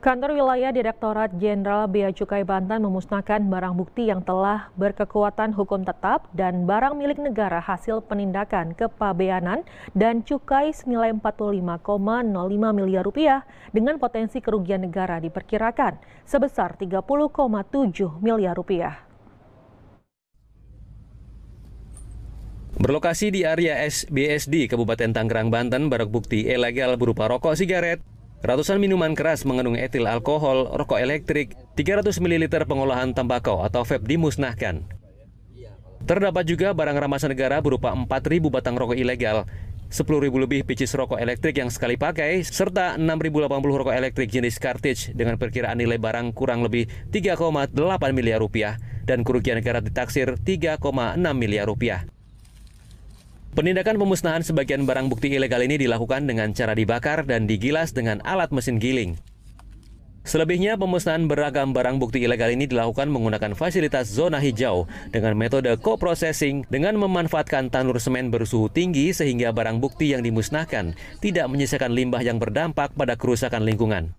Kantor Wilayah Direktorat Jenderal Bea Cukai Banten memusnahkan barang bukti yang telah berkekuatan hukum tetap dan barang milik negara hasil penindakan kepabeanan dan cukai senilai 45,05 miliar rupiah dengan potensi kerugian negara diperkirakan sebesar 30,7 miliar rupiah. Berlokasi di area SBSD Kabupaten Tangerang, Banten, barang bukti ilegal berupa rokok sigaret, Ratusan minuman keras mengandung etil alkohol, rokok elektrik, 300 ml pengolahan tembakau atau vape dimusnahkan. Terdapat juga barang rampasan negara berupa 4.000 batang rokok ilegal, 10.000 lebih picis rokok elektrik yang sekali pakai, serta 6.080 rokok elektrik jenis cartridge dengan perkiraan nilai barang kurang lebih 3,8 miliar rupiah dan kerugian negara ditaksir 3,6 miliar rupiah. Penindakan pemusnahan sebagian barang bukti ilegal ini dilakukan dengan cara dibakar dan digilas dengan alat mesin giling. Selebihnya, pemusnahan beragam barang bukti ilegal ini dilakukan menggunakan fasilitas zona hijau dengan metode co-processing dengan memanfaatkan tanur semen bersuhu tinggi sehingga barang bukti yang dimusnahkan tidak menyisakan limbah yang berdampak pada kerusakan lingkungan.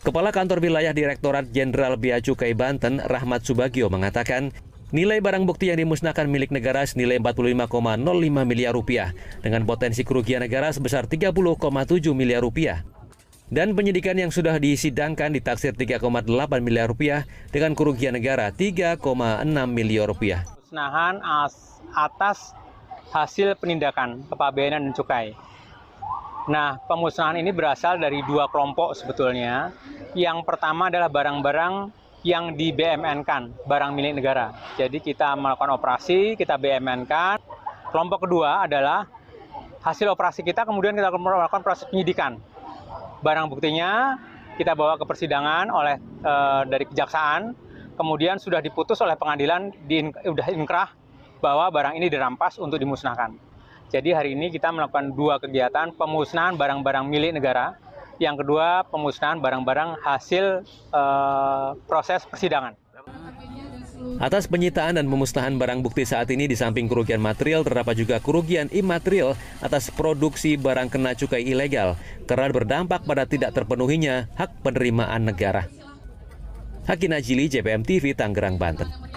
Kepala Kantor Wilayah Direktorat Jenderal Bea Cukai Banten, Rahmat Subagio, mengatakan Nilai barang bukti yang dimusnahkan milik negara senilai 45,05 miliar rupiah dengan potensi kerugian negara sebesar 30,7 miliar rupiah. Dan penyidikan yang sudah disidangkan ditaksir 3,8 miliar rupiah dengan kerugian negara 3,6 miliar rupiah. Musnahan atas hasil penindakan kepabeanan dan cukai. Nah, pemusnahan ini berasal dari dua kelompok sebetulnya. Yang pertama adalah barang-barang yang di BMN kan barang milik negara. Jadi kita melakukan operasi, kita BMN kan. Kelompok kedua adalah hasil operasi kita kemudian kita melakukan proses penyidikan. Barang buktinya kita bawa ke persidangan oleh e, dari kejaksaan, kemudian sudah diputus oleh pengadilan di sudah inkrah bahwa barang ini dirampas untuk dimusnahkan. Jadi hari ini kita melakukan dua kegiatan pemusnahan barang-barang milik negara yang kedua, pemusnahan barang-barang hasil uh, proses persidangan. Atas penyitaan dan pemusnahan barang bukti saat ini di samping kerugian material terdapat juga kerugian imaterial atas produksi barang kena cukai ilegal karena berdampak pada tidak terpenuhinya hak penerimaan negara. Hakim Najili, JPM TV, Tangerang, Banten.